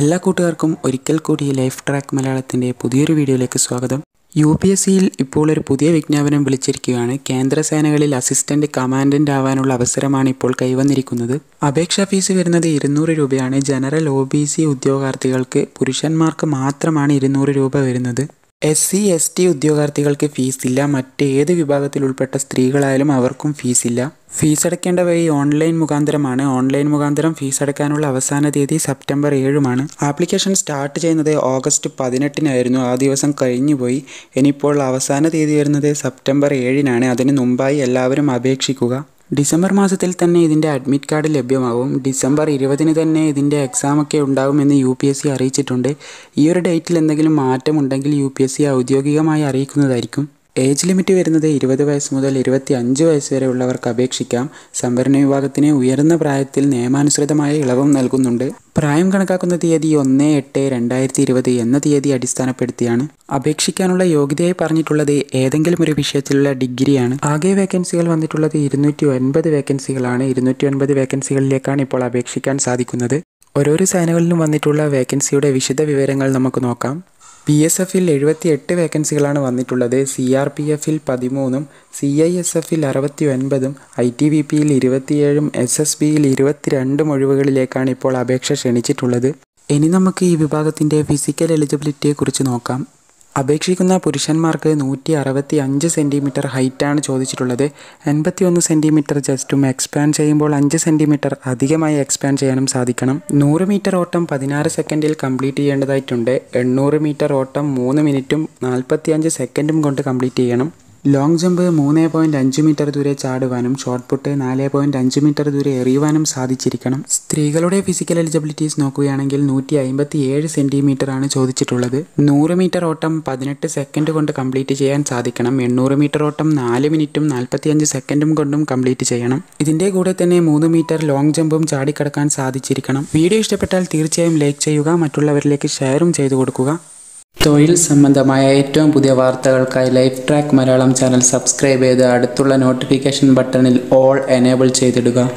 എല്ലാ കൂട്ടുകാർക്കും ഒരിക്കൽ കൂടി ലൈഫ് ട്രാക്ക് മലയാളത്തിൻ്റെ പുതിയൊരു വീഡിയോയിലേക്ക് സ്വാഗതം യു പി എസ് സിയിൽ ഇപ്പോൾ ഒരു പുതിയ വിജ്ഞാപനം വിളിച്ചിരിക്കുകയാണ് കേന്ദ്രസേനകളിൽ അസിസ്റ്റന്റ് കമാൻഡന്റ് ആവാനുള്ള അവസരമാണ് ഇപ്പോൾ കൈവന്നിരിക്കുന്നത് അപേക്ഷാ ഫീസ് വരുന്നത് ഇരുന്നൂറ് രൂപയാണ് ജനറൽ ഒ ബി സി ഉദ്യോഗാർത്ഥികൾക്ക് പുരുഷന്മാർക്ക് മാത്രമാണ് ഇരുന്നൂറ് രൂപ വരുന്നത് എസ് സി എസ് ടി ഉദ്യോഗാർത്ഥികൾക്ക് ഫീസില്ല മറ്റേത് വിഭാഗത്തിൽ ഉൾപ്പെട്ട സ്ത്രീകളായാലും അവർക്കും ഫീസില്ല ഫീസ് അടയ്ക്കേണ്ട വഴി ഓൺലൈൻ മുഖാന്തരമാണ് ഓൺലൈൻ മുഖാന്തരം ഫീസ് അടയ്ക്കാനുള്ള അവസാന തീയതി സെപ്റ്റംബർ ഏഴുമാണ് ആപ്ലിക്കേഷൻ സ്റ്റാർട്ട് ചെയ്യുന്നത് ഓഗസ്റ്റ് പതിനെട്ടിനായിരുന്നു ആ ദിവസം കഴിഞ്ഞുപോയി ഇനിയിപ്പോൾ അവസാന തീയതി വരുന്നത് സെപ്റ്റംബർ ഏഴിനാണ് അതിന് മുമ്പായി എല്ലാവരും അപേക്ഷിക്കുക ഡിസംബർ മാസത്തിൽ തന്നെ ഇതിൻ്റെ അഡ്മിറ്റ് കാർഡ് ലഭ്യമാകും ഡിസംബർ ഇരുപതിന് തന്നെ ഇതിൻ്റെ എക്സാമൊക്കെ ഉണ്ടാകുമെന്ന് യു പി എസ് സി അറിയിച്ചിട്ടുണ്ട് ഈ ഒരു ഡേറ്റിൽ എന്തെങ്കിലും മാറ്റമുണ്ടെങ്കിൽ യു പി എസ് സി ഔദ്യോഗികമായി അറിയിക്കുന്നതായിരിക്കും ഏജ് ലിമിറ്റ് വരുന്നത് ഇരുപത് വയസ്സ് മുതൽ ഇരുപത്തി അഞ്ച് വയസ്സ് വരെ ഉള്ളവർക്ക് അപേക്ഷിക്കാം സംവരണ വിഭാഗത്തിന് ഉയർന്ന പ്രായത്തിൽ നിയമാനുസൃതമായ ഇളവും നൽകുന്നുണ്ട് പ്രായം കണക്കാക്കുന്ന തീയതി ഒന്ന് എട്ട് രണ്ടായിരത്തി ഇരുപത് എന്ന തീയതി അടിസ്ഥാനപ്പെടുത്തിയാണ് അപേക്ഷിക്കാനുള്ള യോഗ്യതയായി പറഞ്ഞിട്ടുള്ളത് ഏതെങ്കിലും ഒരു വിഷയത്തിലുള്ള ഡിഗ്രിയാണ് ആകെ വേക്കൻസികൾ വന്നിട്ടുള്ളത് ഇരുന്നൂറ്റി ഒൻപത് വേക്കൻസികളാണ് ഇരുന്നൂറ്റി ഒൻപത് വേക്കൻസികളിലേക്കാണ് ഇപ്പോൾ അപേക്ഷിക്കാൻ സാധിക്കുന്നത് ഓരോരോ സേനകളിലും വന്നിട്ടുള്ള വേക്കൻസിയുടെ വിശദ വിവരങ്ങൾ നമുക്ക് നോക്കാം പി എസ് എഫിൽ എഴുപത്തി എട്ട് വേക്കൻസികളാണ് വന്നിട്ടുള്ളത് സി ആർ പി എഫിൽ പതിമൂന്നും സി ഐ എസ് എഫിൽ അറുപത്തി ഒൻപതും ഐ ടി വി പിയിൽ ഇരുപത്തിയേഴും എസ് എസ് ബിയിൽ ഇരുപത്തിരണ്ടും ഒഴിവുകളിലേക്കാണ് ഇപ്പോൾ അപേക്ഷ ക്ഷണിച്ചിട്ടുള്ളത് ഇനി നമുക്ക് ഈ വിഭാഗത്തിൻ്റെ ഫിസിക്കൽ എലിജിബിലിറ്റിയെക്കുറിച്ച് നോക്കാം അപേക്ഷിക്കുന്ന പുരുഷന്മാർക്ക് നൂറ്റി അറുപത്തി അഞ്ച് സെൻറ്റിമീറ്റർ ഹൈറ്റാണ് ചോദിച്ചിട്ടുള്ളത് എൺപത്തി ഒന്ന് സെൻറ്റിമീറ്റർ ജസ്റ്റും എക്സ്പാൻഡ് ചെയ്യുമ്പോൾ അഞ്ച് സെൻറ്റിമീറ്റർ അധികമായി എക്സ്പാൻഡ് ചെയ്യാനും സാധിക്കണം നൂറ് മീറ്റർ ഓട്ടം പതിനാറ് സെക്കൻഡിൽ കംപ്ലീറ്റ് ചെയ്യേണ്ടതായിട്ടുണ്ട് എണ്ണൂറ് മീറ്റർ ഓട്ടം മൂന്ന് മിനിറ്റും നാൽപ്പത്തി അഞ്ച് സെക്കൻഡും കൊണ്ട് കംപ്ലീറ്റ് ചെയ്യണം ലോങ് ജമ്പ് മൂന്ന് പോയിൻറ്റ് അഞ്ച് മീറ്റർ ദൂരെ ചാടുവാനും ഷോർട്ട് പുട്ട് നാല് പോയിൻറ്റ് അഞ്ച് മീറ്റർ ദൂരെ എറിയുവാനും സാധിച്ചിരിക്കണം സ്ത്രീകളുടെ ഫിസിക്കൽ എലിജിബിലിറ്റീസ് നോക്കുകയാണെങ്കിൽ നൂറ്റി അമ്പത്തി ഏഴ് സെൻറ്റിമീറ്ററാണ് ചോദിച്ചിട്ടുള്ളത് നൂറ് മീറ്റർ ഓട്ടം പതിനെട്ട് സെക്കൻഡ് കൊണ്ട് കംപ്ലീറ്റ് ചെയ്യാൻ സാധിക്കണം എണ്ണൂറ് മീറ്റർ ഓട്ടം നാല് മിനിറ്റും അഞ്ച് സെക്കൻഡും കൊണ്ടും കംപ്ലീറ്റ് ചെയ്യണം ഇതിൻ്റെ കൂടെ തന്നെ മൂന്ന് മീറ്റർ ലോങ് ജമ്പും ചാടിക്കടക്കാൻ സാധിച്ചിരിക്കണം വീഡിയോ ഇഷ്ടപ്പെട്ടാൽ തീർച്ചയായും ലൈക്ക് ചെയ്യുക മറ്റുള്ളവരിലേക്ക് ഷെയറും ചെയ്തു കൊടുക്കുക തൊഴിൽ സംബന്ധമായ ഏറ്റവും പുതിയ വാർത്തകൾക്കായി Life Track Malayalam channel subscribe ചെയ്ത് അടുത്തുള്ള നോട്ടിഫിക്കേഷൻ ബട്ടണിൽ ഓൾ എനേബിൾ ചെയ്തിടുക